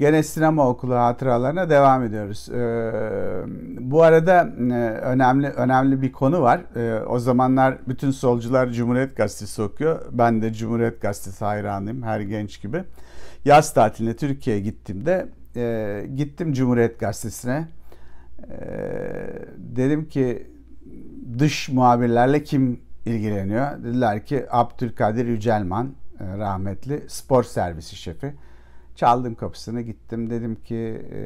Gene sinema okulu hatıralarına devam ediyoruz. Ee, bu arada e, önemli önemli bir konu var. Ee, o zamanlar bütün solcular Cumhuriyet Gazetesi okuyor. Ben de Cumhuriyet Gazetesi hayranıyım her genç gibi. Yaz tatiline Türkiye'ye gittiğimde e, gittim Cumhuriyet Gazetesi'ne. E, dedim ki dış muhabirlerle kim ilgileniyor? Dediler ki Abdülkadir Yücelman e, rahmetli spor servisi şefi. Çaldım kapısını gittim dedim ki e,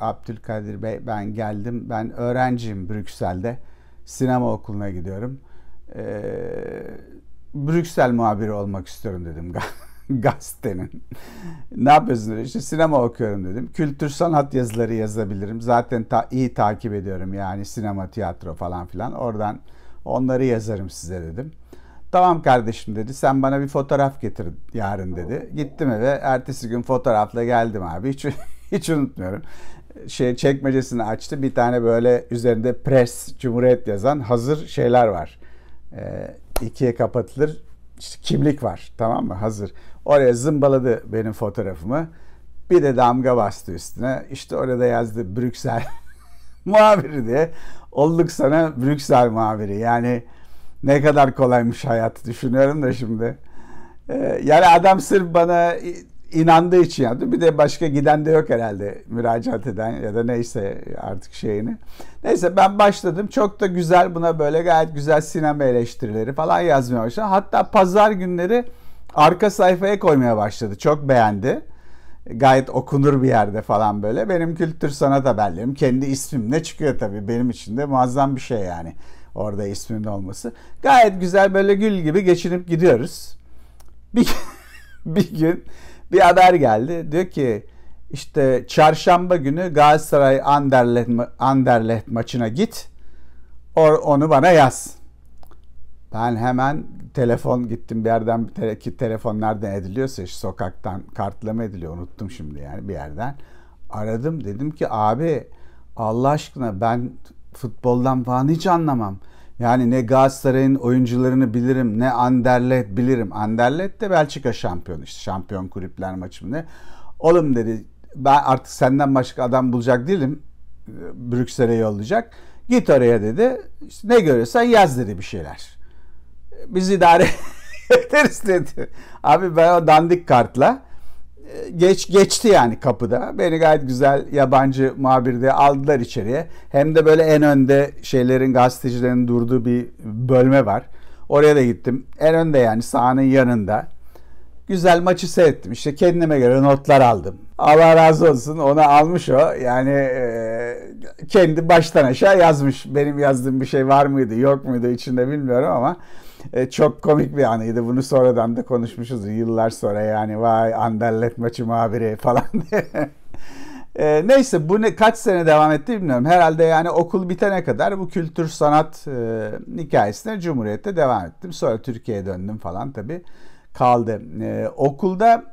Abdülkadir Bey ben geldim ben öğrenciyim Brüksel'de sinema okuluna gidiyorum. E, Brüksel muhabiri olmak istiyorum dedim gazetenin. ne yapıyorsun işte sinema okuyorum dedim. Kültür sanat yazıları yazabilirim. Zaten ta iyi takip ediyorum yani sinema, tiyatro falan filan. Oradan onları yazarım size dedim. Tamam kardeşim dedi. Sen bana bir fotoğraf getir yarın dedi. Gittim eve. Ertesi gün fotoğrafla geldim abi. Hiç hiç unutmuyorum. Şey çekmecesini açtı. Bir tane böyle üzerinde pres, cumhuriyet yazan hazır şeyler var. Ee, ikiye kapatılır. İşte kimlik var. Tamam mı? Hazır. Oraya zımbaladı benim fotoğrafımı. Bir de damga bastı üstüne. İşte orada yazdı Brüksel muhabiri diye. Olduk sana Brüksel muhabiri. Yani ne kadar kolaymış hayat düşünüyorum da şimdi. Ee, yani adam sırf bana inandığı için yaptı. Bir de başka giden de yok herhalde müracaat eden ya da neyse artık şeyini. Neyse ben başladım. Çok da güzel buna böyle gayet güzel sinema eleştirileri falan yazmaya başladı. Hatta pazar günleri arka sayfaya koymaya başladı. Çok beğendi. Gayet okunur bir yerde falan böyle. Benim kültür sanat haberlerim kendi ismimle çıkıyor tabii. Benim için de muazzam bir şey yani orada isminin olması. Gayet güzel böyle gül gibi geçinip gidiyoruz. Bir, bir gün bir haber geldi. Diyor ki işte çarşamba günü Galatasaray Anderlecht, Anderlecht maçına git. Or, onu bana yaz. Ben hemen telefon gittim bir yerden ki telefon nereden ediliyorsa işte sokaktan kartla mı ediliyor unuttum şimdi yani bir yerden. Aradım dedim ki abi Allah aşkına ben futboldan falan hiç anlamam. Yani ne Galatasaray'ın oyuncularını bilirim ne Anderlet bilirim. Anderlet de Belçika şampiyonu işte şampiyon kulüpler maçında. Oğlum dedi ben artık senden başka adam bulacak değilim. Brüksel'e yollayacak. Git oraya dedi. İşte ne görüyorsan yaz dedi bir şeyler. Biz idare ederiz dedi. Abi ben o dandik kartla geç geçti yani kapıda. Beni gayet güzel yabancı muhabirde aldılar içeriye. Hem de böyle en önde şeylerin gazetecilerin durduğu bir bölme var. Oraya da gittim. En önde yani sahanın yanında. Güzel maçı seyrettim. İşte kendime göre notlar aldım. Allah razı olsun onu almış o. Yani e, kendi baştan aşağı yazmış. Benim yazdığım bir şey var mıydı yok muydu içinde bilmiyorum ama e, çok komik bir anıydı. Bunu sonradan da konuşmuşuz yıllar sonra yani vay Anderlet maçı muhabiri falan diye. E, neyse bu ne kaç sene devam etti bilmiyorum. Herhalde yani okul bitene kadar bu kültür sanat e, hikayesine Cumhuriyet'te devam ettim. Sonra Türkiye'ye döndüm falan tabii kaldı. E, okulda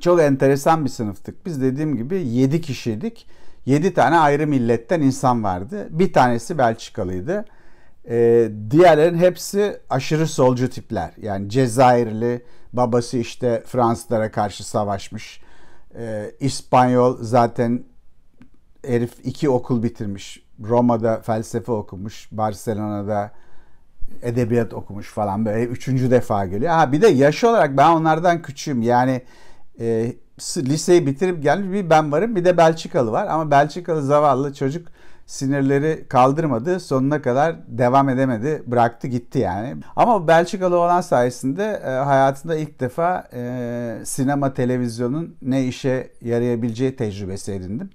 çok enteresan bir sınıftık. Biz dediğim gibi 7 kişiydik. 7 tane ayrı milletten insan vardı. Bir tanesi Belçikalıydı. E, diğerlerin hepsi aşırı solcu tipler. Yani Cezayirli, babası işte Fransızlara karşı savaşmış. E, İspanyol zaten herif iki okul bitirmiş. Roma'da felsefe okumuş, Barcelona'da edebiyat okumuş falan böyle üçüncü defa geliyor. Ha bir de yaş olarak ben onlardan küçüğüm. Yani e, liseyi bitirip gelmiş bir ben varım bir de Belçikalı var. Ama Belçikalı zavallı çocuk sinirleri kaldırmadı. Sonuna kadar devam edemedi. Bıraktı gitti yani. Ama Belçikalı olan sayesinde e, hayatında ilk defa e, sinema televizyonun ne işe yarayabileceği tecrübesi edindim.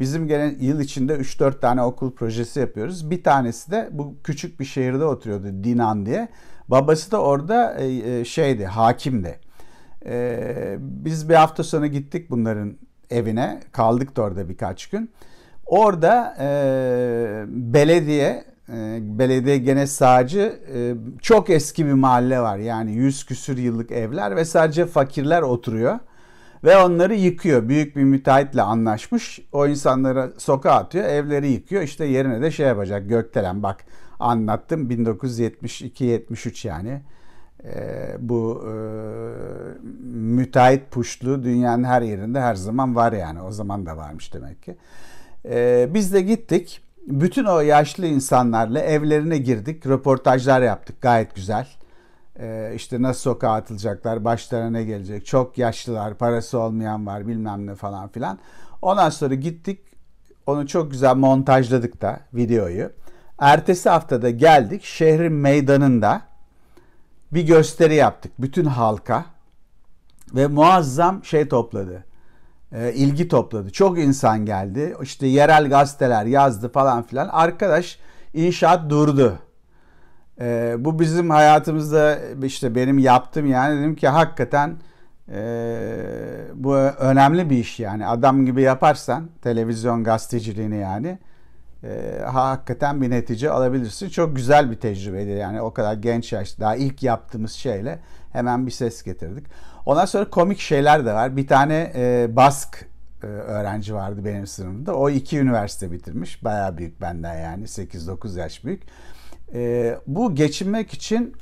Bizim gelen yıl içinde 3-4 tane okul projesi yapıyoruz. Bir tanesi de bu küçük bir şehirde oturuyordu Dinan diye. Babası da orada e, e şeydi, hakimdi. E, biz bir hafta sonu gittik bunların evine. Kaldık da orada birkaç gün. Orada e, belediye, e, belediye gene sağcı e, çok eski bir mahalle var. Yani yüz küsür yıllık evler ve sadece fakirler oturuyor. Ve onları yıkıyor. Büyük bir müteahhitle anlaşmış. O insanları sokağa atıyor. Evleri yıkıyor. İşte yerine de şey yapacak. Gökdelen bak anlattım. 1972-73 yani. E, bu e, müteahhit puşlu dünyanın her yerinde her zaman var yani. O zaman da varmış demek ki. E, biz de gittik. Bütün o yaşlı insanlarla evlerine girdik. Röportajlar yaptık. Gayet güzel. E, işte nasıl sokağa atılacaklar, başlarına ne gelecek, çok yaşlılar, parası olmayan var bilmem ne falan filan. Ondan sonra gittik. Onu çok güzel montajladık da videoyu. Ertesi haftada geldik şehrin meydanında bir gösteri yaptık bütün halka ve muazzam şey topladı. E, ilgi topladı. Çok insan geldi. İşte yerel gazeteler yazdı falan filan. Arkadaş inşaat durdu. E, bu bizim hayatımızda işte benim yaptım yani dedim ki hakikaten e, bu önemli bir iş yani. Adam gibi yaparsan televizyon gazeteciliğini yani e, hakikaten bir netice alabilirsin. Çok güzel bir tecrübeydi yani o kadar genç yaşta daha ilk yaptığımız şeyle hemen bir ses getirdik. Ondan sonra komik şeyler de var. Bir tane e, Bask e, öğrenci vardı benim sınıfımda. O iki üniversite bitirmiş. Bayağı büyük benden yani 8-9 yaş büyük. E, bu geçinmek için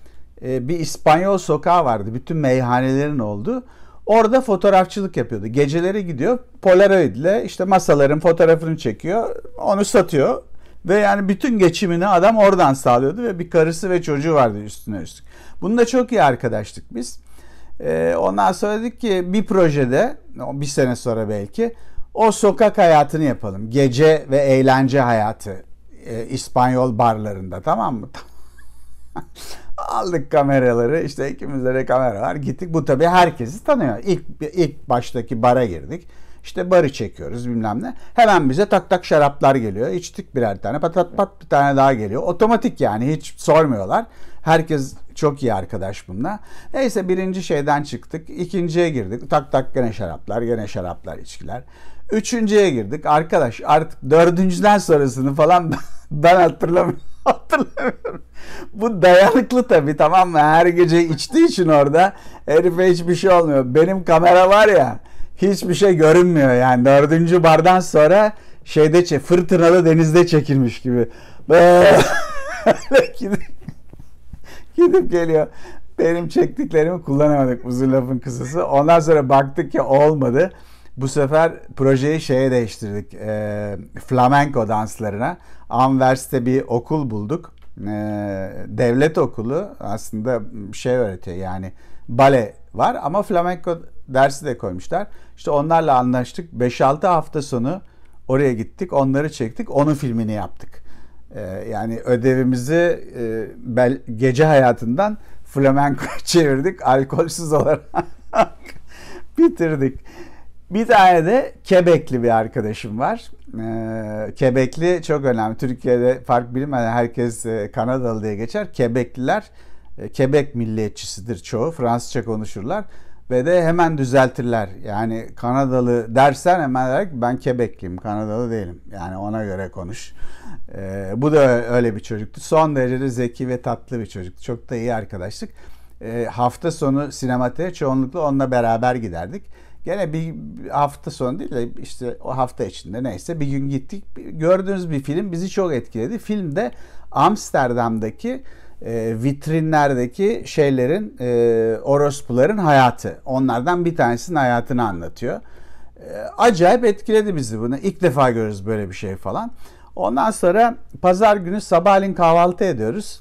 e, bir İspanyol sokağı vardı. Bütün meyhanelerin olduğu. Orada fotoğrafçılık yapıyordu. Geceleri gidiyor Polaroid ile işte masaların fotoğrafını çekiyor. Onu satıyor. Ve yani bütün geçimini adam oradan sağlıyordu ve bir karısı ve çocuğu vardı üstüne üstlük. Bunda çok iyi arkadaştık biz. Ee, ondan sonra dedik ki bir projede bir sene sonra belki o sokak hayatını yapalım. Gece ve eğlence hayatı e, İspanyol barlarında tamam mı? Aldık kameraları işte ikimizde de kamera var gittik. Bu tabii herkesi tanıyor. İlk, ilk baştaki bara girdik. İşte barı çekiyoruz bilmem ne. Hemen bize tak tak şaraplar geliyor. İçtik birer tane patat pat bir tane daha geliyor. Otomatik yani hiç sormuyorlar. Herkes çok iyi arkadaş bununla. Neyse birinci şeyden çıktık. ikinciye girdik. Tak tak gene şaraplar gene şaraplar içkiler. Üçüncüye girdik. Arkadaş artık dördüncüden sonrasını falan ben hatırlamıyorum hatırlamıyorum. Bu dayanıklı tabii tamam mı? Her gece içtiği için orada herife hiçbir şey olmuyor. Benim kamera var ya hiçbir şey görünmüyor yani. Dördüncü bardan sonra şeyde çek, fırtınalı denizde çekilmiş gibi. Böyle gidip, gidip geliyor. Benim çektiklerimi kullanamadık uzun lafın kısası. Ondan sonra baktık ki olmadı. Bu sefer projeyi şeye değiştirdik. E, flamenco danslarına. Anvers'te bir okul bulduk. Ee, devlet okulu aslında şey öğretiyor yani bale var ama flamenco dersi de koymuşlar. İşte onlarla anlaştık. 5-6 hafta sonu oraya gittik. Onları çektik. Onun filmini yaptık. Ee, yani ödevimizi e, bel, gece hayatından flamenco çevirdik. Alkolsüz olarak bitirdik. Bir tane de Kebekli bir arkadaşım var e, ee, Kebekli çok önemli. Türkiye'de fark bilmeden herkes e, Kanadalı diye geçer. Kebekliler e, Kebek milliyetçisidir çoğu. Fransızca konuşurlar ve de hemen düzeltirler. Yani Kanadalı dersen hemen der ki ben Kebekliyim, Kanadalı değilim. Yani ona göre konuş. E, bu da öyle bir çocuktu. Son derece zeki ve tatlı bir çocuktu. Çok da iyi arkadaşlık. E, ee, hafta sonu sinematiğe çoğunlukla onunla beraber giderdik Gene bir hafta sonu değil de işte o hafta içinde neyse bir gün gittik. Gördüğünüz bir film bizi çok etkiledi. Filmde Amsterdam'daki e, vitrinlerdeki şeylerin e, orospuların hayatı. Onlardan bir tanesinin hayatını anlatıyor. E, acayip etkiledi bizi bunu. İlk defa görürüz böyle bir şey falan. Ondan sonra pazar günü sabahleyin kahvaltı ediyoruz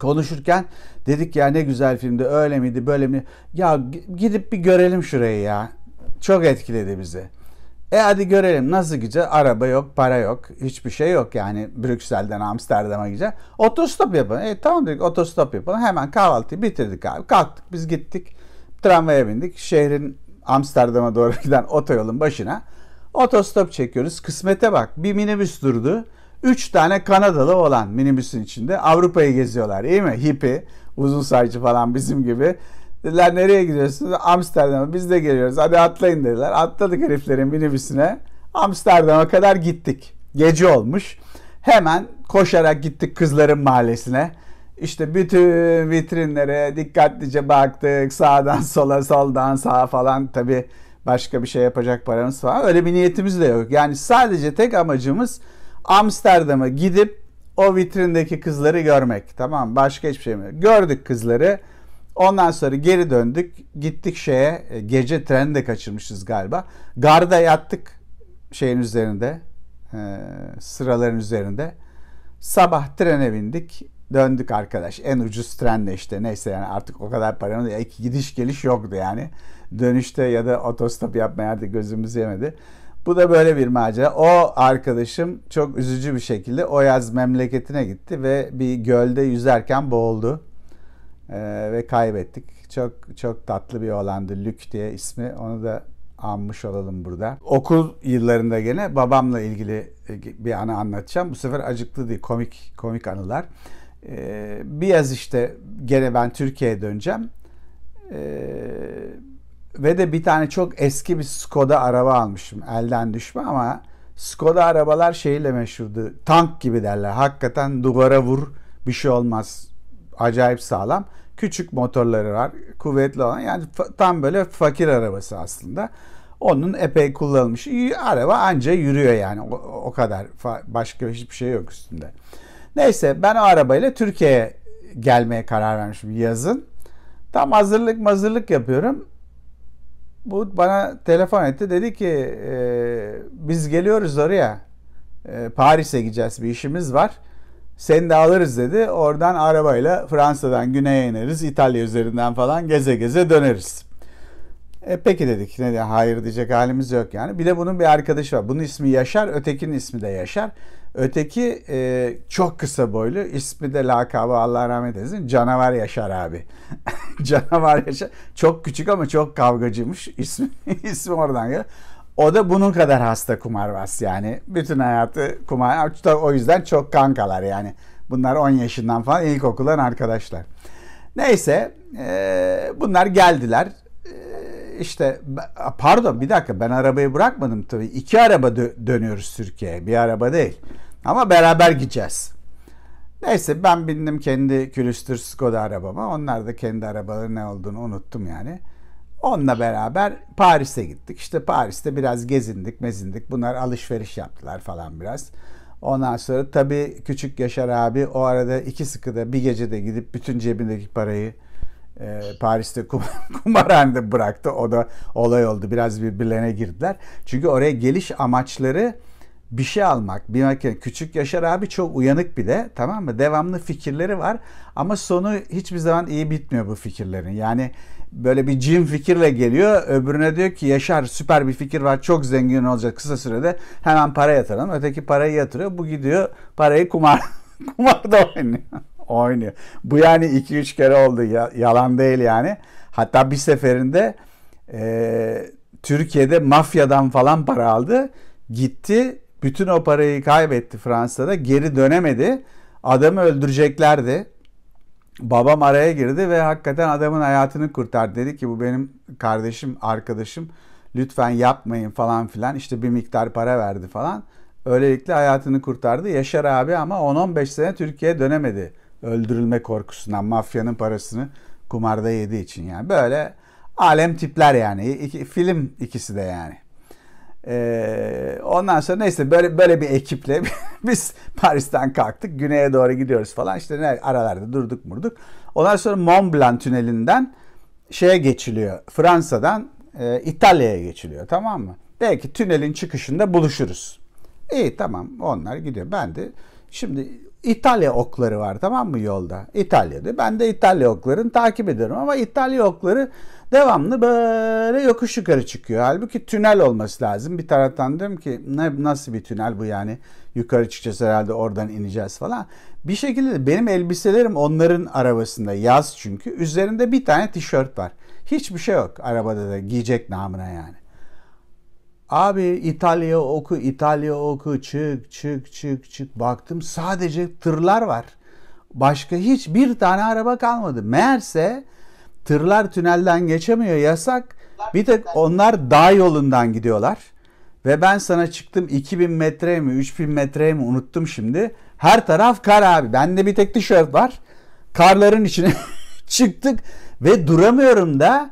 konuşurken dedik ya ne güzel filmdi öyle miydi böyle mi? Ya gidip bir görelim şurayı ya. Çok etkiledi bizi. E hadi görelim nasıl gideceğiz? Araba yok, para yok, hiçbir şey yok yani Brüksel'den Amsterdam'a gideceğiz. Otostop yapalım. E tamam dedik otostop yapalım. Hemen kahvaltıyı bitirdik abi. Kalktık biz gittik. Tramvaya bindik. Şehrin Amsterdam'a doğru giden otoyolun başına. Otostop çekiyoruz. Kısmete bak. Bir minibüs durdu. Üç tane Kanadalı olan minibüsün içinde Avrupa'yı geziyorlar değil mi? Hippi, uzun saçlı falan bizim gibi. Dediler nereye gidiyorsunuz? Amsterdam'a biz de geliyoruz. Hadi atlayın dediler. Atladık heriflerin minibüsüne. Amsterdam'a kadar gittik. Gece olmuş. Hemen koşarak gittik kızların mahallesine. İşte bütün vitrinlere dikkatlice baktık. Sağdan sola, soldan sağa falan tabii başka bir şey yapacak paramız falan. Öyle bir niyetimiz de yok. Yani sadece tek amacımız Amsterdam'a gidip o vitrindeki kızları görmek. Tamam başka hiçbir şey mi? Gördük kızları. Ondan sonra geri döndük. Gittik şeye e, gece treni de kaçırmışız galiba. Garda yattık şeyin üzerinde. E, sıraların üzerinde. Sabah trene bindik. Döndük arkadaş. En ucuz trenle işte. Neyse yani artık o kadar paramız. Gidiş geliş yoktu yani. Dönüşte ya da otostop yapmaya da gözümüz yemedi. Bu da böyle bir macera. O arkadaşım çok üzücü bir şekilde o yaz memleketine gitti ve bir gölde yüzerken boğuldu. Ee, ve kaybettik. Çok çok tatlı bir olandı. Lük diye ismi. Onu da anmış olalım burada. Okul yıllarında gene babamla ilgili e, bir anı anlatacağım. Bu sefer acıklı değil. Komik komik anılar. Ee, bir yaz işte gene ben Türkiye'ye döneceğim. Ee, ve de bir tane çok eski bir Skoda araba almışım Elden düşme ama Skoda arabalar şeyle meşhurdu. Tank gibi derler. Hakikaten duvara vur bir şey olmaz. Acayip sağlam. Küçük motorları var. Kuvvetli olan. Yani tam böyle fakir arabası aslında. Onun epey kullanılmış. Araba anca yürüyor yani. O, o kadar. Başka hiçbir şey yok üstünde. Neyse ben o arabayla Türkiye'ye gelmeye karar vermişim yazın. Tam hazırlık mazırlık yapıyorum bu bana telefon etti. Dedi ki e, biz geliyoruz oraya. E, Paris'e gideceğiz bir işimiz var. Seni de alırız dedi. Oradan arabayla Fransa'dan güneye ineriz. İtalya üzerinden falan geze geze döneriz. E, peki dedik. Ne de, hayır diyecek halimiz yok yani. Bir de bunun bir arkadaşı var. Bunun ismi Yaşar, ötekinin ismi de Yaşar. Öteki e, çok kısa boylu. İsmi de lakabı Allah rahmet eylesin. Canavar Yaşar abi. Canavar Yaşar. Çok küçük ama çok kavgacıymış. İsmi, ismi oradan geliyor. O da bunun kadar hasta kumarbaz yani. Bütün hayatı kumar. O yüzden çok kankalar yani. Bunlar 10 yaşından falan ilkokuldan arkadaşlar. Neyse e, bunlar geldiler işte pardon bir dakika ben arabayı bırakmadım tabii. İki araba dö- dönüyoruz Türkiye'ye. Bir araba değil. Ama beraber gideceğiz. Neyse ben bindim kendi külüstür Skoda arabama. Onlar da kendi arabaları ne olduğunu unuttum yani. Onunla beraber Paris'e gittik. İşte Paris'te biraz gezindik, mezindik. Bunlar alışveriş yaptılar falan biraz. Ondan sonra tabii küçük Yaşar abi o arada iki sıkıda bir gecede gidip bütün cebindeki parayı ee, Paris'te kumarhanede bıraktı. O da olay oldu. Biraz birbirlerine girdiler. Çünkü oraya geliş amaçları bir şey almak. Bir makine. Küçük Yaşar abi çok uyanık bir de tamam mı? Devamlı fikirleri var ama sonu hiçbir zaman iyi bitmiyor bu fikirlerin. Yani böyle bir cin fikirle geliyor. Öbürüne diyor ki Yaşar süper bir fikir var çok zengin olacak kısa sürede hemen para yatıralım. Öteki parayı yatırıyor. Bu gidiyor parayı kumar kumarda oynuyor oynuyor. Bu yani 2-3 kere oldu. Yalan değil yani. Hatta bir seferinde e, Türkiye'de mafyadan falan para aldı. Gitti. Bütün o parayı kaybetti Fransa'da. Geri dönemedi. Adamı öldüreceklerdi. Babam araya girdi ve hakikaten adamın hayatını kurtardı. Dedi ki bu benim kardeşim, arkadaşım. Lütfen yapmayın falan filan. İşte bir miktar para verdi falan. Öylelikle hayatını kurtardı. Yaşar abi ama 10-15 sene Türkiye'ye dönemedi öldürülme korkusundan, mafyanın parasını kumarda yediği için yani. Böyle alem tipler yani. İki, film ikisi de yani. Ee, ondan sonra neyse böyle böyle bir ekiple biz Paris'ten kalktık. Güney'e doğru gidiyoruz falan. işte ne, aralarda durduk murduk. Ondan sonra Mont Blanc tünelinden şeye geçiliyor. Fransa'dan e, İtalya'ya geçiliyor. Tamam mı? Belki tünelin çıkışında buluşuruz. İyi tamam onlar gidiyor. Ben de şimdi İtalya okları var tamam mı yolda? İtalya'da. Ben de İtalya oklarını takip ediyorum ama İtalya okları devamlı böyle yokuş yukarı çıkıyor. Halbuki tünel olması lazım. Bir taraftan diyorum ki ne, nasıl bir tünel bu yani? Yukarı çıkacağız herhalde oradan ineceğiz falan. Bir şekilde benim elbiselerim onların arabasında yaz çünkü. Üzerinde bir tane tişört var. Hiçbir şey yok arabada da giyecek namına yani. Abi İtalya oku, İtalya oku, çık, çık, çık, çık. Baktım sadece tırlar var. Başka hiç bir tane araba kalmadı. Meğerse tırlar tünelden geçemiyor yasak. Bir tek onlar dağ yolundan gidiyorlar. Ve ben sana çıktım 2000 metre mi 3000 metre mi unuttum şimdi. Her taraf kar abi. Bende bir tek tişört var. Karların içine çıktık ve duramıyorum da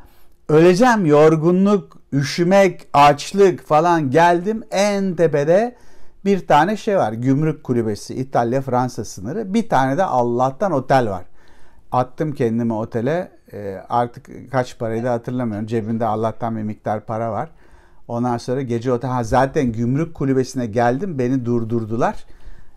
öleceğim yorgunluk üşümek, açlık falan geldim en tepede bir tane şey var. Gümrük kulübesi İtalya Fransa sınırı. Bir tane de Allah'tan otel var. Attım kendimi otele. E, artık kaç parayı da hatırlamıyorum. Cebimde Allah'tan bir miktar para var. Ondan sonra gece otel ha zaten gümrük kulübesine geldim. Beni durdurdular.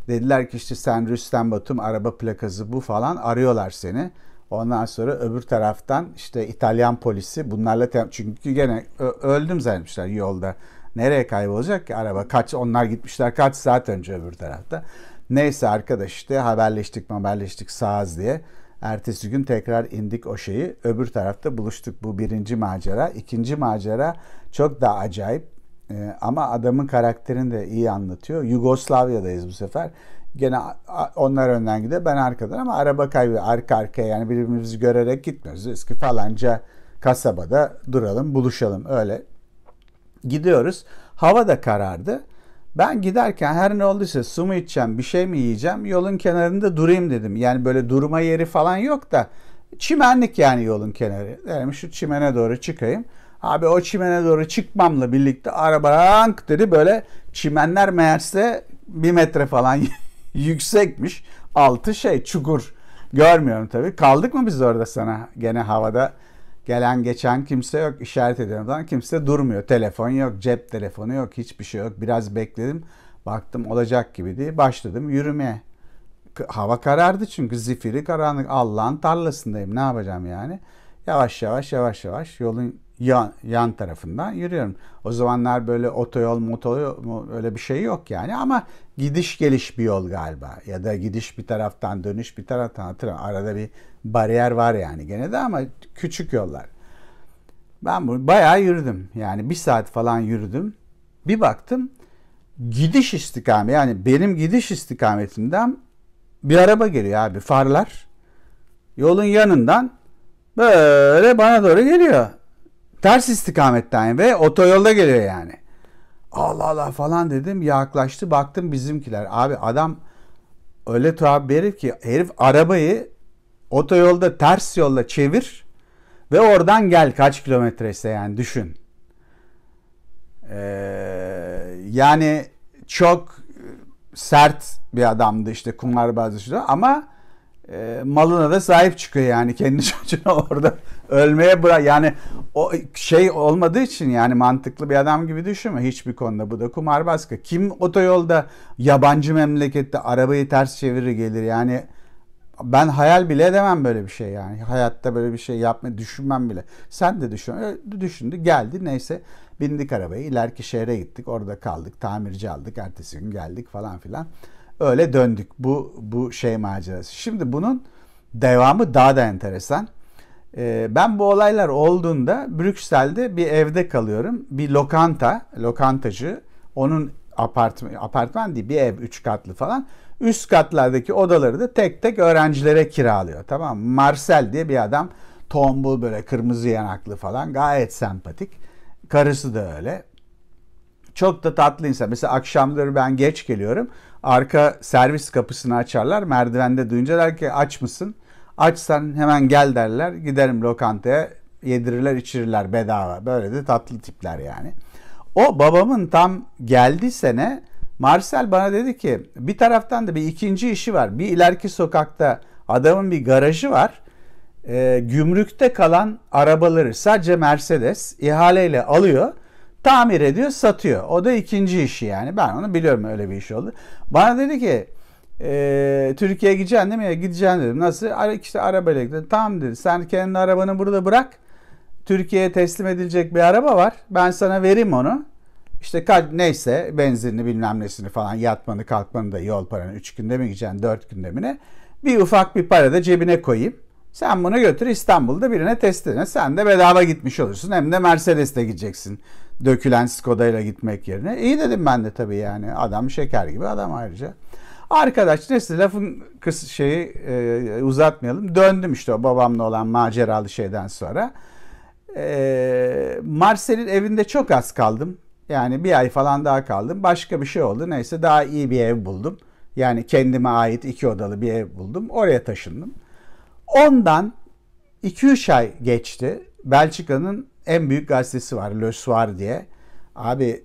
Dediler ki işte sen Rüstem Batum araba plakası bu falan arıyorlar seni. Ondan sonra öbür taraftan işte İtalyan polisi bunlarla tem- çünkü gene öldüm zannetmişler yolda. Nereye kaybolacak ki araba? Kaç onlar gitmişler kaç saat önce öbür tarafta. Neyse arkadaş işte haberleştik haberleştik sağız diye. Ertesi gün tekrar indik o şeyi. Öbür tarafta buluştuk. Bu birinci macera. ikinci macera çok daha acayip. Ee, ama adamın karakterini de iyi anlatıyor. Yugoslavya'dayız bu sefer. Gene onlar önden gidiyor ben arkadan ama araba kaybediyor. Arka arkaya yani birbirimizi görerek gitmiyoruz. Eski falanca kasabada duralım buluşalım öyle. Gidiyoruz. Hava da karardı. Ben giderken her ne olduysa su mu içeceğim, bir şey mi yiyeceğim yolun kenarında durayım dedim. Yani böyle durma yeri falan yok da çimenlik yani yolun kenarı. Yani şu çimene doğru çıkayım. Abi o çimene doğru çıkmamla birlikte araba rank dedi böyle çimenler meğerse bir metre falan yüksekmiş. Altı şey çukur. Görmüyorum tabii. Kaldık mı biz orada sana? Gene havada gelen geçen kimse yok. İşaret ediyorum falan. Kimse durmuyor. Telefon yok. Cep telefonu yok. Hiçbir şey yok. Biraz bekledim. Baktım olacak gibi diye başladım yürümeye. Hava karardı çünkü zifiri karanlık. Allah'ın tarlasındayım. Ne yapacağım yani? Yavaş yavaş yavaş yavaş yolun yan, yan tarafından yürüyorum. O zamanlar böyle otoyol, motoyol öyle bir şey yok yani ama gidiş geliş bir yol galiba. Ya da gidiş bir taraftan, dönüş bir taraftan hatırlam. Arada bir bariyer var yani gene de ama küçük yollar. Ben bunu bayağı yürüdüm. Yani bir saat falan yürüdüm. Bir baktım gidiş istikameti yani benim gidiş istikametimden bir araba geliyor abi farlar. Yolun yanından böyle bana doğru geliyor. Ters istikametten ve otoyolda geliyor yani. Allah Allah falan dedim yaklaştı baktım bizimkiler. Abi adam öyle tuhaf bir herif ki herif arabayı otoyolda ters yolla çevir ve oradan gel kaç kilometre ise yani düşün. Ee, yani çok sert bir adamdı işte kumarbaz işte ama e, malına da sahip çıkıyor yani kendi çocuğuna orada ölmeye bırak yani o şey olmadığı için yani mantıklı bir adam gibi düşünme hiçbir konuda bu da kumar kumarbaz kim otoyolda yabancı memlekette arabayı ters çevirir gelir yani ben hayal bile edemem böyle bir şey yani. Hayatta böyle bir şey yapmayı düşünmem bile. Sen de düşün. düşündü geldi neyse bindik arabayı ileriki şehre gittik orada kaldık tamirci aldık ertesi gün geldik falan filan öyle döndük bu bu şey macerası. Şimdi bunun devamı daha da enteresan. Ee, ben bu olaylar olduğunda Brüksel'de bir evde kalıyorum. Bir lokanta, lokantacı. Onun apartman, apartman değil bir ev üç katlı falan. Üst katlardaki odaları da tek tek öğrencilere kiralıyor. Tamam Marcel diye bir adam tombul böyle kırmızı yanaklı falan gayet sempatik. Karısı da öyle. Çok da tatlı insan. Mesela akşamları ben geç geliyorum arka servis kapısını açarlar. Merdivende duyunca der ki aç mısın? Açsan hemen gel derler. Giderim lokantaya yedirirler içirirler bedava. Böyle de tatlı tipler yani. O babamın tam geldi sene Marcel bana dedi ki bir taraftan da bir ikinci işi var. Bir ileriki sokakta adamın bir garajı var. E, gümrükte kalan arabaları sadece Mercedes ihaleyle alıyor. Tamir ediyor, satıyor. O da ikinci işi yani. Ben onu biliyorum öyle bir iş oldu. Bana dedi ki e, Türkiye'ye gideceksin değil mi? Ya, gideceksin dedim. Nasıl? İşte arabayla gidelim. Tamam dedi. Sen kendi arabanı burada bırak. Türkiye'ye teslim edilecek bir araba var. Ben sana vereyim onu. İşte neyse benzinini bilmem nesini falan yatmanı kalkmanı da yol paranı 3 günde mi gideceksin 4 günde mi ne? Bir ufak bir para da cebine koyayım. Sen bunu götür İstanbul'da birine teslim et. Sen de bedava gitmiş olursun. Hem de Mercedes'te gideceksin dökülen Skoda ile gitmek yerine. İyi dedim ben de tabii yani. Adam şeker gibi adam ayrıca. Arkadaş neyse lafın kısa şeyi e, uzatmayalım. Döndüm işte o babamla olan maceralı şeyden sonra. E, Marcel'in evinde çok az kaldım. Yani bir ay falan daha kaldım. Başka bir şey oldu. Neyse daha iyi bir ev buldum. Yani kendime ait iki odalı bir ev buldum. Oraya taşındım. Ondan 2-3 ay geçti. Belçika'nın en büyük gazetesi var Le Soir diye. Abi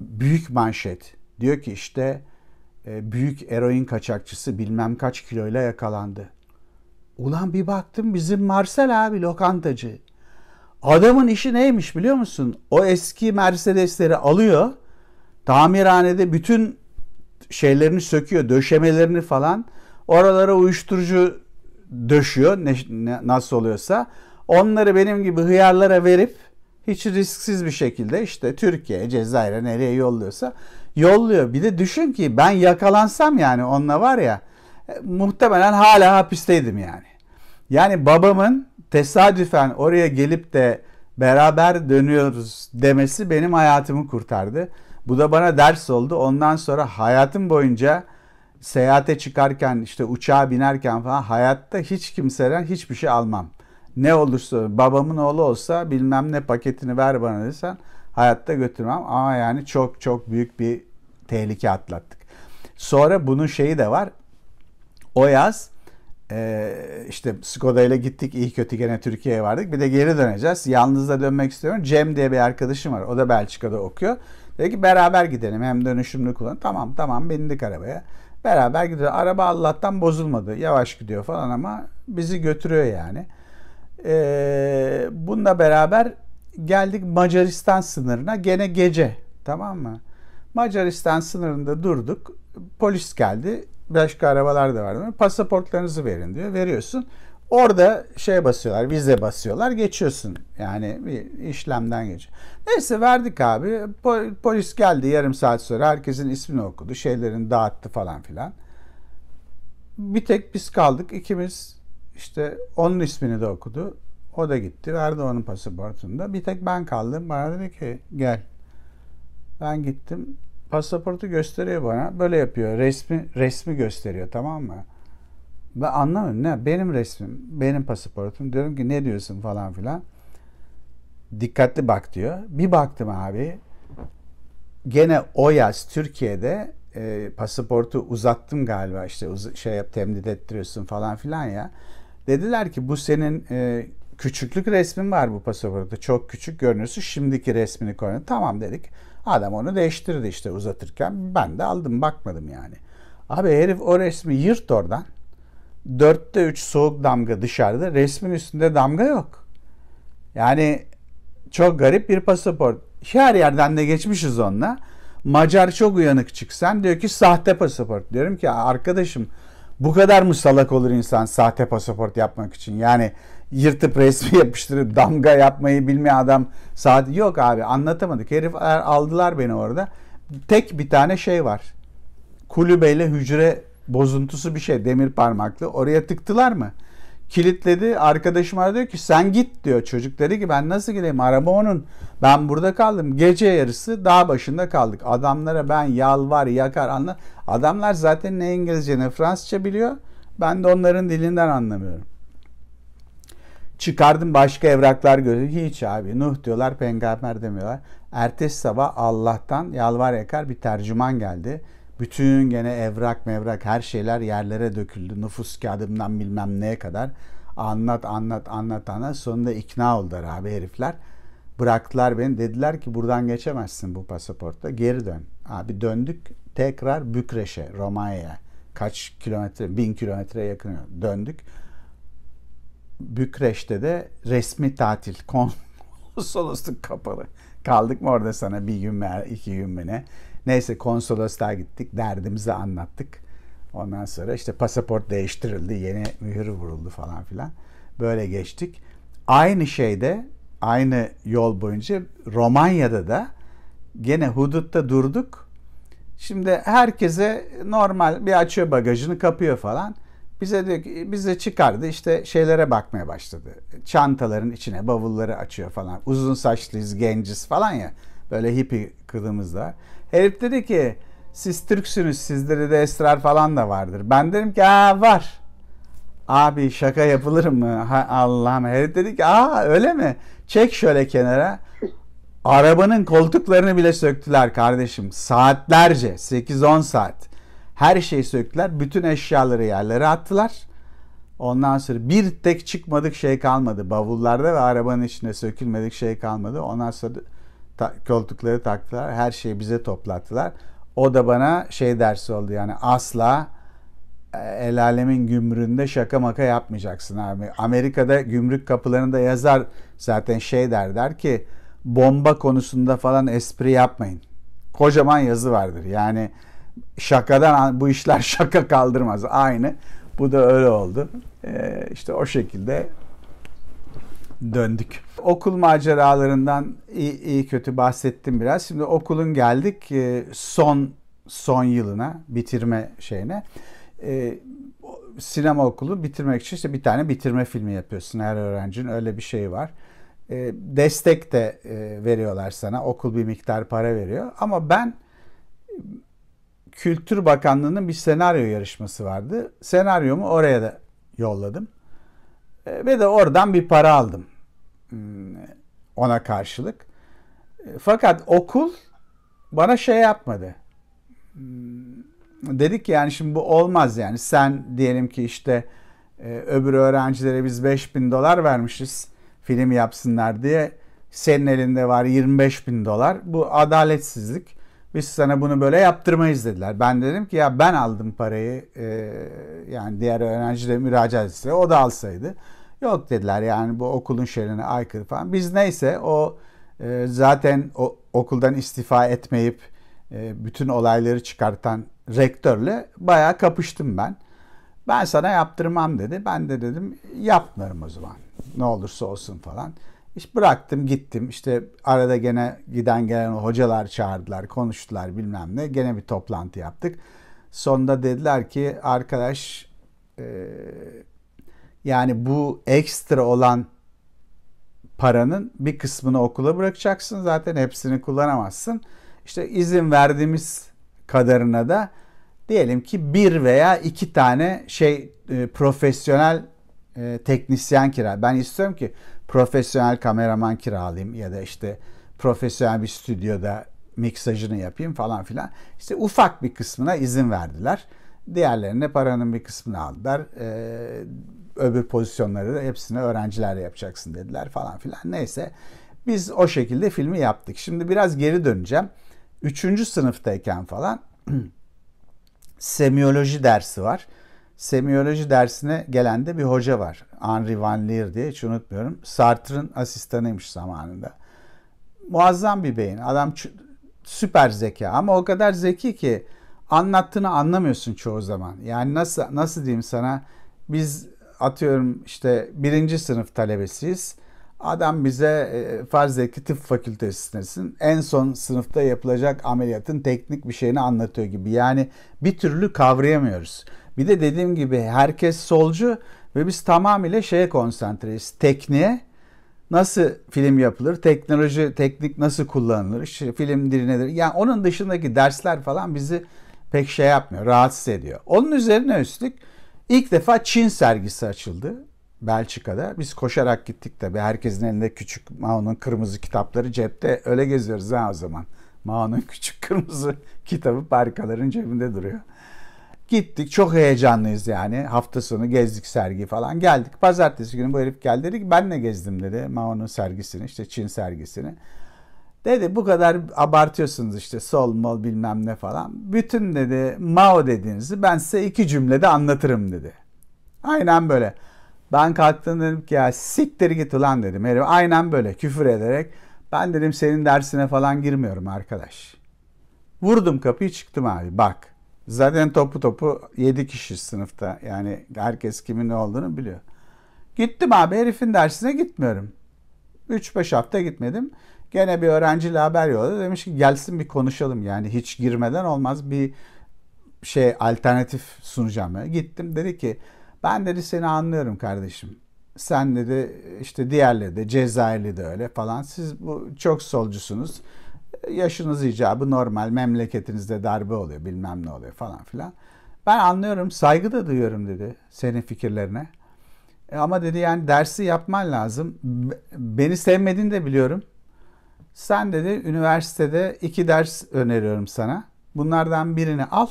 büyük manşet. Diyor ki işte e, büyük eroin kaçakçısı bilmem kaç kiloyla yakalandı. Ulan bir baktım bizim Marcel abi lokantacı. Adamın işi neymiş biliyor musun? O eski Mercedesleri alıyor. Tamirhanede bütün şeylerini söküyor, döşemelerini falan. Oralara uyuşturucu döşüyor ne, ne, nasıl oluyorsa. Onları benim gibi hıyarlara verip hiç risksiz bir şekilde işte Türkiye, Cezayir'e nereye yolluyorsa yolluyor. Bir de düşün ki ben yakalansam yani onunla var ya e, muhtemelen hala hapisteydim yani. Yani babamın tesadüfen oraya gelip de beraber dönüyoruz demesi benim hayatımı kurtardı. Bu da bana ders oldu. Ondan sonra hayatım boyunca seyahate çıkarken işte uçağa binerken falan hayatta hiç kimseden hiçbir şey almam ne olursa babamın oğlu olsa bilmem ne paketini ver bana desen hayatta götürmem ama yani çok çok büyük bir tehlike atlattık. Sonra bunun şeyi de var. O yaz e, işte Skoda ile gittik iyi kötü gene Türkiye'ye vardık. Bir de geri döneceğiz. Yalnız da dönmek istiyorum. Cem diye bir arkadaşım var. O da Belçika'da okuyor. Dedi ki beraber gidelim hem dönüşümlü kullan. Tamam tamam bindik arabaya. Beraber gidiyor. Araba Allah'tan bozulmadı. Yavaş gidiyor falan ama bizi götürüyor yani. E, bununla beraber geldik Macaristan sınırına. Gene gece tamam mı? Macaristan sınırında durduk. Polis geldi. Başka arabalar da vardı. Pasaportlarınızı verin diyor. Veriyorsun. Orada şey basıyorlar, vize basıyorlar, geçiyorsun. Yani bir işlemden geç. Neyse verdik abi. Polis geldi yarım saat sonra herkesin ismini okudu, şeylerini dağıttı falan filan. Bir tek biz kaldık. ikimiz işte onun ismini de okudu. O da gitti. Verdi onun pasaportunu da. Bir tek ben kaldım. Bana dedi ki gel. Ben gittim. Pasaportu gösteriyor bana. Böyle yapıyor. Resmi resmi gösteriyor tamam mı? Ben anlamıyorum. Ne? Benim resmim. Benim pasaportum. Diyorum ki ne diyorsun falan filan. Dikkatli bak diyor. Bir baktım abi. Gene o yaz Türkiye'de e, pasaportu uzattım galiba işte uz- şey yap temdit ettiriyorsun falan filan ya. Dediler ki bu senin e, küçüklük resmin var bu pasaportta. Çok küçük görünüyorsun. Şimdiki resmini koyun. Tamam dedik. Adam onu değiştirdi işte uzatırken. Ben de aldım bakmadım yani. Abi herif o resmi yırt oradan. Dörtte üç soğuk damga dışarıda. Resmin üstünde damga yok. Yani çok garip bir pasaport. Her yerden de geçmişiz onunla. Macar çok uyanık çıksan diyor ki sahte pasaport. Diyorum ki arkadaşım bu kadar mı salak olur insan sahte pasaport yapmak için? Yani yırtıp resmi yapıştırıp damga yapmayı bilmeyen adam saat yok abi anlatamadık. Herifler aldılar beni orada. Tek bir tane şey var. Kulübeyle hücre bozuntusu bir şey demir parmaklı. Oraya tıktılar mı? kilitledi. Arkadaşım aradı diyor ki sen git diyor. Çocuk dedi ki ben nasıl gideyim? Araba onun. Ben burada kaldım. Gece yarısı dağ başında kaldık. Adamlara ben yalvar yakar anla. Adamlar zaten ne İngilizce ne Fransızca biliyor. Ben de onların dilinden anlamıyorum. Çıkardım başka evraklar gördüm. Hiç abi Nuh diyorlar peygamber demiyorlar. Ertesi sabah Allah'tan yalvar yakar bir tercüman geldi. Bütün gene evrak mevrak her şeyler yerlere döküldü. Nüfus kağıdından bilmem neye kadar. Anlat anlat anlat anlat. Sonunda ikna oldular abi herifler. Bıraktılar beni. Dediler ki buradan geçemezsin bu pasaportta. Geri dön. Abi döndük tekrar Bükreş'e, Romanya'ya. Kaç kilometre, bin kilometre yakın döndük. Bükreş'te de resmi tatil. Konsolosluk kapalı. Kaldık mı orada sana bir gün mü, iki gün mü ne? Neyse konsolosluğa gittik. Derdimizi anlattık. Ondan sonra işte pasaport değiştirildi. Yeni mühür vuruldu falan filan. Böyle geçtik. Aynı şeyde aynı yol boyunca Romanya'da da gene hudutta durduk. Şimdi herkese normal bir açıyor bagajını kapıyor falan. Bize diyor ki bize çıkardı işte şeylere bakmaya başladı. Çantaların içine bavulları açıyor falan. Uzun saçlıyız genciz falan ya. Böyle hippi kılığımızda. Herif dedi ki siz Türksünüz sizde de esrar falan da vardır. Ben dedim ki aa var. Abi şaka yapılır mı? Allah'ım. Herif dedi ki aa öyle mi? Çek şöyle kenara. Arabanın koltuklarını bile söktüler kardeşim. Saatlerce 8-10 saat. Her şeyi söktüler. Bütün eşyaları yerlere attılar. Ondan sonra bir tek çıkmadık şey kalmadı. Bavullarda ve arabanın içinde sökülmedik şey kalmadı. Ondan sonra ta, koltukları taktılar. Her şeyi bize toplattılar. O da bana şey dersi oldu yani asla e, el alemin gümrüğünde şaka maka yapmayacaksın abi. Amerika'da gümrük kapılarında yazar zaten şey der der ki bomba konusunda falan espri yapmayın. Kocaman yazı vardır. Yani şakadan bu işler şaka kaldırmaz. Aynı. Bu da öyle oldu. Ee, işte o şekilde döndük. Okul maceralarından iyi, iyi kötü bahsettim biraz. Şimdi okulun geldik e, son son yılına, bitirme şeyine. E, sinema okulu bitirmek için işte bir tane bitirme filmi yapıyorsun her öğrencinin öyle bir şeyi var. E, destek de veriyorlar sana. Okul bir miktar para veriyor ama ben Kültür Bakanlığı'nın bir senaryo yarışması vardı. Senaryomu oraya da yolladım. E, ve de oradan bir para aldım hmm, ona karşılık. E, fakat okul bana şey yapmadı. Hmm, dedik ki yani şimdi bu olmaz yani. Sen diyelim ki işte e, öbür öğrencilere biz 5000 dolar vermişiz film yapsınlar diye. Senin elinde var 25 bin dolar. Bu adaletsizlik. Biz sana bunu böyle yaptırmayız dediler. Ben dedim ki ya ben aldım parayı. yani diğer öğrenci müracaat etse o da alsaydı. Yok dediler yani bu okulun şerine aykırı falan. Biz neyse o e, zaten o, okuldan istifa etmeyip e, bütün olayları çıkartan rektörle bayağı kapıştım ben. Ben sana yaptırmam dedi. Ben de dedim yapmıyorum o zaman. Ne olursa olsun falan. İşte bıraktım gittim. İşte arada gene giden gelen hocalar çağırdılar, konuştular bilmem ne. Gene bir toplantı yaptık. Sonunda dediler ki arkadaş e, yani bu ekstra olan paranın bir kısmını okula bırakacaksın. Zaten hepsini kullanamazsın. İşte izin verdiğimiz kadarına da diyelim ki bir veya iki tane şey e, profesyonel e, teknisyen kira. Ben istiyorum ki profesyonel kameraman kiralayayım ya da işte profesyonel bir stüdyoda miksajını yapayım falan filan. İşte ufak bir kısmına izin verdiler. Diğerlerine paranın bir kısmını aldılar. E, öbür pozisyonları da hepsini öğrencilerle yapacaksın dediler falan filan. Neyse biz o şekilde filmi yaptık. Şimdi biraz geri döneceğim. Üçüncü sınıftayken falan semiyoloji dersi var. Semiyoloji dersine gelen de bir hoca var. Henri Van Leer diye hiç unutmuyorum. Sartre'ın asistanıymış zamanında. Muazzam bir beyin. Adam süper zeka ama o kadar zeki ki anlattığını anlamıyorsun çoğu zaman. Yani nasıl nasıl diyeyim sana biz atıyorum işte birinci sınıf talebesiyiz. Adam bize e, farz et ki tıp fakültesindesin. En son sınıfta yapılacak ameliyatın teknik bir şeyini anlatıyor gibi. Yani bir türlü kavrayamıyoruz. Bir de dediğim gibi herkes solcu ve biz tamamıyla şeye konsantreyiz. Tekniğe nasıl film yapılır, teknoloji, teknik nasıl kullanılır, işte film dili nedir? Yani onun dışındaki dersler falan bizi pek şey yapmıyor, rahatsız ediyor. Onun üzerine üstlük İlk defa Çin sergisi açıldı Belçika'da. Biz koşarak gittik tabii. Herkesin elinde küçük Mao'nun kırmızı kitapları cepte. Öyle geziyoruz ha o zaman. Mao'nun küçük kırmızı kitabı parkaların cebinde duruyor. Gittik çok heyecanlıyız yani. Hafta sonu gezdik sergi falan geldik. Pazartesi günü bu herif geldi dedi ki benle gezdim dedi. Mao'nun sergisini işte Çin sergisini. Dedi bu kadar abartıyorsunuz işte sol mol bilmem ne falan. Bütün dedi Mao dediğinizi ben size iki cümlede anlatırım dedi. Aynen böyle. Ben kalktım dedim ki ya siktir git ulan dedim. Herif aynen böyle küfür ederek. Ben dedim senin dersine falan girmiyorum arkadaş. Vurdum kapıyı çıktım abi bak. Zaten topu topu 7 kişi sınıfta. Yani herkes kimin ne olduğunu biliyor. Gittim abi herifin dersine gitmiyorum. 3-5 hafta gitmedim. Gene bir öğrenciyle haber yolladı. Demiş ki gelsin bir konuşalım yani hiç girmeden olmaz bir şey alternatif sunacağım. Gittim dedi ki ben dedi seni anlıyorum kardeşim. Sen dedi işte diğerleri de Cezayirli de öyle falan. Siz bu çok solcusunuz. Yaşınız icabı normal memleketinizde darbe oluyor bilmem ne oluyor falan filan. Ben anlıyorum saygı da duyuyorum dedi senin fikirlerine. E, ama dedi yani dersi yapman lazım. Beni sevmediğini de biliyorum. Sen dedi üniversitede iki ders öneriyorum sana. Bunlardan birini al.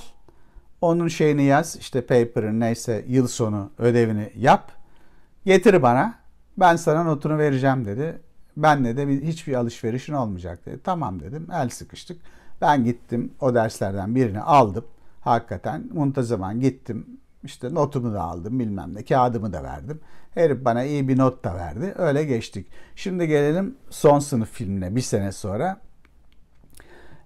Onun şeyini yaz. işte paper'ın neyse yıl sonu ödevini yap. Getir bana. Ben sana notunu vereceğim dedi. Benle de hiçbir alışverişin olmayacak dedi. Tamam dedim. El sıkıştık. Ben gittim o derslerden birini aldım. Hakikaten muntazaman gittim işte notumu da aldım bilmem ne kağıdımı da verdim. Herif bana iyi bir not da verdi. Öyle geçtik. Şimdi gelelim son sınıf filmine bir sene sonra.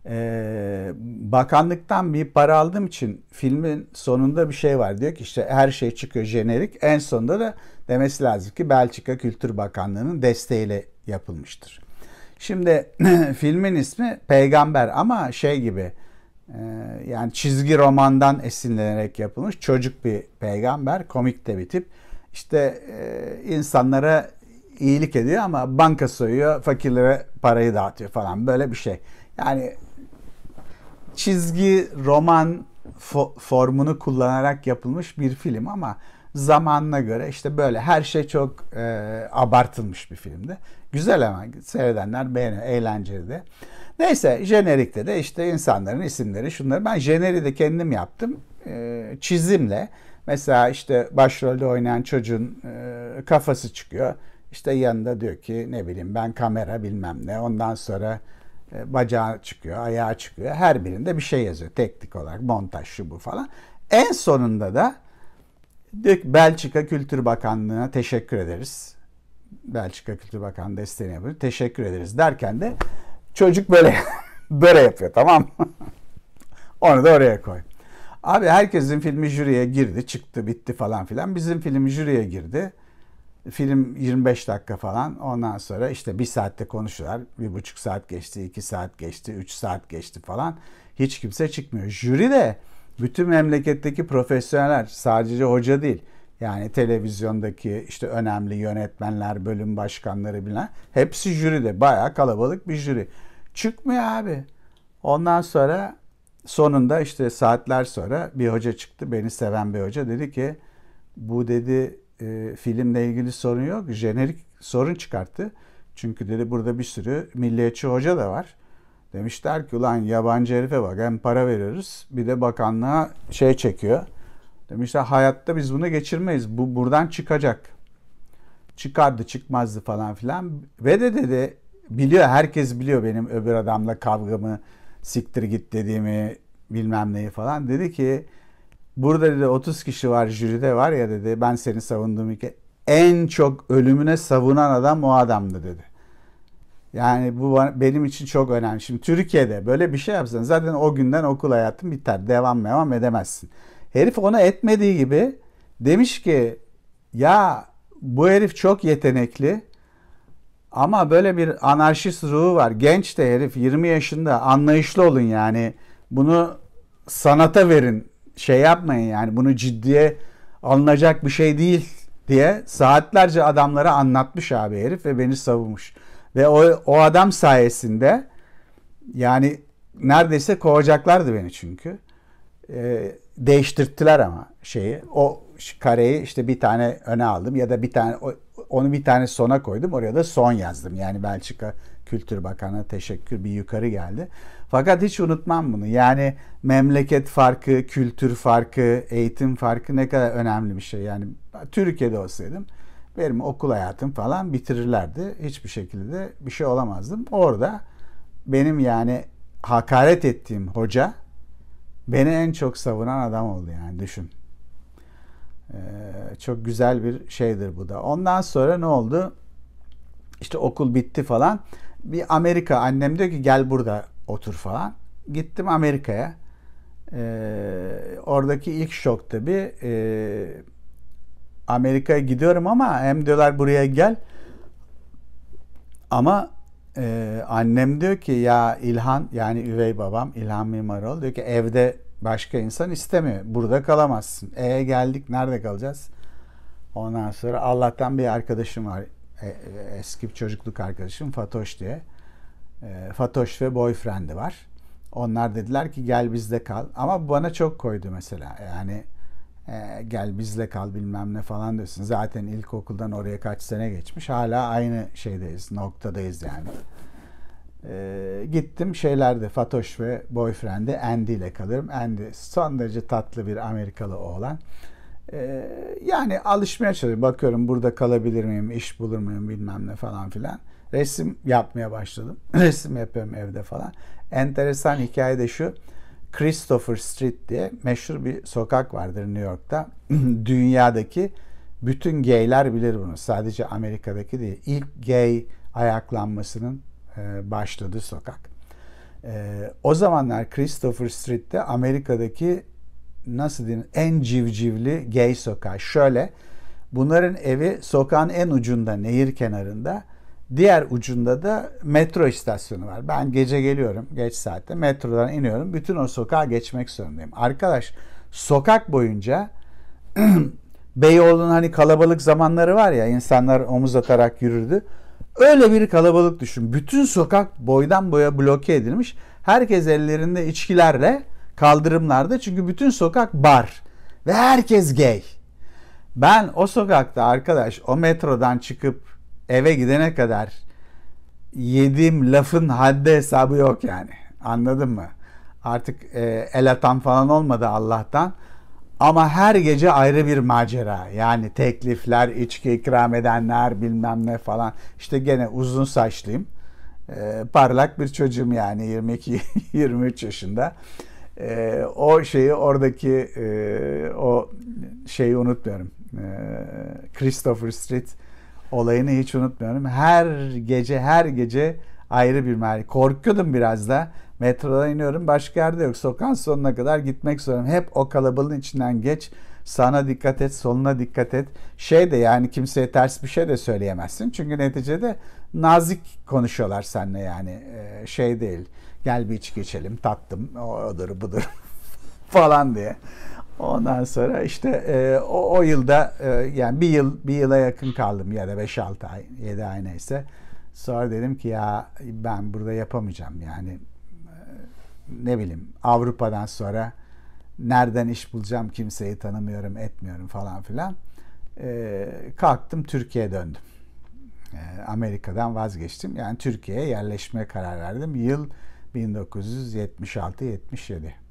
Ee, bakanlıktan bir para aldığım için filmin sonunda bir şey var. Diyor ki işte her şey çıkıyor jenerik. En sonunda da demesi lazım ki Belçika Kültür Bakanlığı'nın desteğiyle yapılmıştır. Şimdi filmin ismi Peygamber ama şey gibi ee, yani çizgi romandan esinlenerek yapılmış çocuk bir peygamber komik de bir tip işte e, insanlara iyilik ediyor ama banka soyuyor fakirlere parayı dağıtıyor falan böyle bir şey yani çizgi roman fo- formunu kullanarak yapılmış bir film ama zamanına göre işte böyle her şey çok e, abartılmış bir filmdi. Güzel ama seyredenler beğeniyor, eğlenceli de. Neyse jenerikte de işte insanların isimleri şunları. Ben jeneri de kendim yaptım e, çizimle. Mesela işte başrolde oynayan çocuğun e, kafası çıkıyor. İşte yanında diyor ki ne bileyim ben kamera bilmem ne. Ondan sonra e, bacağı çıkıyor, ayağı çıkıyor. Her birinde bir şey yazıyor teknik olarak montaj şu bu falan. En sonunda da Belçika Kültür Bakanlığı'na teşekkür ederiz. Belçika Kültür Bakanlığı desteğini yapıyor. Teşekkür ederiz derken de çocuk böyle böyle yapıyor tamam mı? Onu da oraya koy. Abi herkesin filmi jüriye girdi, çıktı, bitti falan filan. Bizim film jüriye girdi. Film 25 dakika falan. Ondan sonra işte bir saatte konuşuyorlar. Bir buçuk saat geçti, iki saat geçti, üç saat geçti falan. Hiç kimse çıkmıyor. Jüri de bütün memleketteki profesyoneller sadece hoca değil. Yani televizyondaki işte önemli yönetmenler, bölüm başkanları bilen hepsi jüride. Bayağı kalabalık bir jüri. Çıkmıyor abi. Ondan sonra sonunda işte saatler sonra bir hoca çıktı. Beni seven bir hoca dedi ki bu dedi e, filmle ilgili sorun yok. Jenerik sorun çıkarttı. Çünkü dedi burada bir sürü milliyetçi hoca da var. Demişler ki ulan yabancı herife bak hem para veririz bir de bakanlığa şey çekiyor. Demişler hayatta biz bunu geçirmeyiz. Bu buradan çıkacak. Çıkardı çıkmazdı falan filan. Ve de dedi biliyor herkes biliyor benim öbür adamla kavgamı siktir git dediğimi bilmem neyi falan. Dedi ki burada dedi 30 kişi var jüride var ya dedi ben seni savunduğum ki en çok ölümüne savunan adam o adamdı dedi. Yani bu benim için çok önemli. Şimdi Türkiye'de böyle bir şey yapsan zaten o günden okul hayatın biter. Devam devam edemezsin. Herif onu etmediği gibi demiş ki ya bu herif çok yetenekli ama böyle bir anarşist ruhu var. Genç de herif 20 yaşında anlayışlı olun yani. Bunu sanata verin şey yapmayın yani bunu ciddiye alınacak bir şey değil diye saatlerce adamlara anlatmış abi herif ve beni savunmuş. Ve o, o adam sayesinde yani neredeyse kovacaklardı beni çünkü. E, değiştirttiler ama şeyi. O kareyi işte bir tane öne aldım ya da bir tane onu bir tane sona koydum. Oraya da son yazdım. Yani Belçika Kültür Bakanı teşekkür bir yukarı geldi. Fakat hiç unutmam bunu. Yani memleket farkı, kültür farkı, eğitim farkı ne kadar önemli bir şey. Yani Türkiye'de olsaydım benim okul hayatım falan bitirirlerdi. Hiçbir şekilde bir şey olamazdım. Orada benim yani hakaret ettiğim hoca beni en çok savunan adam oldu yani düşün. Ee, çok güzel bir şeydir bu da. Ondan sonra ne oldu? İşte okul bitti falan. Bir Amerika annem diyor ki gel burada otur falan. Gittim Amerika'ya. Ee, oradaki ilk şok tabii e, Amerika'ya gidiyorum ama hem diyorlar buraya gel. Ama e, annem diyor ki ya İlhan yani üvey babam İlhan Mimarol diyor ki evde başka insan istemiyor. Burada kalamazsın. E geldik nerede kalacağız? Ondan sonra Allah'tan bir arkadaşım var. E, e, eski bir çocukluk arkadaşım Fatoş diye. E, Fatoş ve boyfriend'i var. Onlar dediler ki gel bizde kal. Ama bana çok koydu mesela. Yani e, gel bizle kal bilmem ne falan diyorsun. Zaten ilkokuldan oraya kaç sene geçmiş. Hala aynı şeydeyiz, noktadayız yani. E, gittim şeylerde Fatoş ve boyfriend'i Andy ile kalırım. Andy son derece tatlı bir Amerikalı oğlan. E, yani alışmaya çalışıyorum. Bakıyorum burada kalabilir miyim, iş bulur muyum bilmem ne falan filan. Resim yapmaya başladım. Resim yapıyorum evde falan. Enteresan hikaye de şu Christopher Street diye meşhur bir sokak vardır New York'ta. Dünyadaki bütün gayler bilir bunu. Sadece Amerika'daki değil. İlk gay ayaklanmasının e, başladığı sokak. E, o zamanlar Christopher Street'te Amerika'daki nasıl diyeyim en civcivli gay sokağı. Şöyle bunların evi sokağın en ucunda nehir kenarında. Diğer ucunda da metro istasyonu var. Ben gece geliyorum geç saatte metrodan iniyorum. Bütün o sokağa geçmek zorundayım. Arkadaş sokak boyunca Beyoğlu'nun hani kalabalık zamanları var ya insanlar omuz atarak yürürdü. Öyle bir kalabalık düşün. Bütün sokak boydan boya bloke edilmiş. Herkes ellerinde içkilerle kaldırımlarda çünkü bütün sokak bar ve herkes gay. Ben o sokakta arkadaş o metrodan çıkıp eve gidene kadar yediğim lafın haddi hesabı yok yani. Anladın mı? Artık e, el atan falan olmadı Allah'tan. Ama her gece ayrı bir macera. Yani teklifler, içki ikram edenler bilmem ne falan. İşte gene uzun saçlıyım. E, parlak bir çocuğum yani 22-23 yaşında. E, o şeyi oradaki e, o şeyi unutmuyorum. E, Christopher Street olayını hiç unutmuyorum. Her gece her gece ayrı bir merkez. Korkuyordum biraz da. Metroda iniyorum başka yerde yok. Sokağın sonuna kadar gitmek zorundayım. Hep o kalabalığın içinden geç. Sana dikkat et, soluna dikkat et. Şey de yani kimseye ters bir şey de söyleyemezsin. Çünkü neticede nazik konuşuyorlar seninle yani. Ee, şey değil. Gel bir içki içelim, tattım, o odur budur falan diye. Ondan sonra işte e, o, o yılda e, yani bir yıl bir yıla yakın kaldım ya da 5-6 ay 7 ay neyse. Sonra dedim ki ya ben burada yapamayacağım yani e, ne bileyim Avrupa'dan sonra nereden iş bulacağım kimseyi tanımıyorum etmiyorum falan filan. E, kalktım Türkiye'ye döndüm. E, Amerika'dan vazgeçtim. Yani Türkiye'ye yerleşmeye karar verdim. Yıl 1976-77.